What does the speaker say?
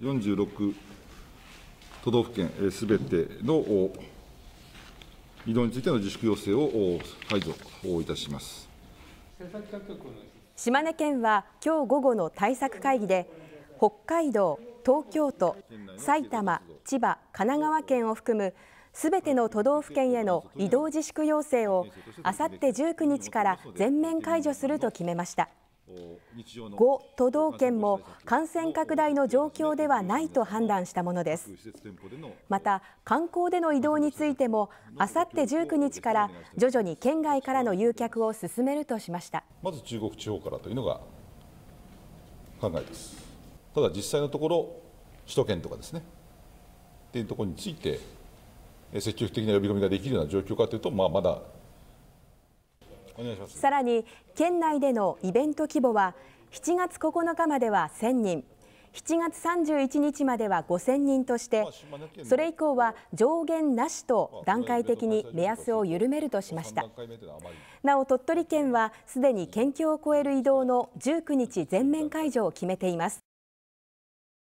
46都道府県すべての移動についての自粛要請を排除いたします島根県はきょう午後の対策会議で北海道、東京都、埼玉、千葉、神奈川県を含むすべての都道府県への移動自粛要請をあさって19日から全面解除すると決めました。5都道県も感染拡大の状況ではないと判断したものですまた観光での移動についてもあさって19日から徐々に県外からの誘客を進めるとしましたまず中国地方からというのが考えですただ実際のところ首都圏とかですねっていうところについて積極的な呼び込みができるような状況かというと、まあ、まださらに県内でのイベント規模は7月9日までは1000人7月31日までは5000人としてそれ以降は上限なしと段階的に目安を緩めるとしましたなお鳥取県はすでに県境を超える移動の19日全面解除を決めています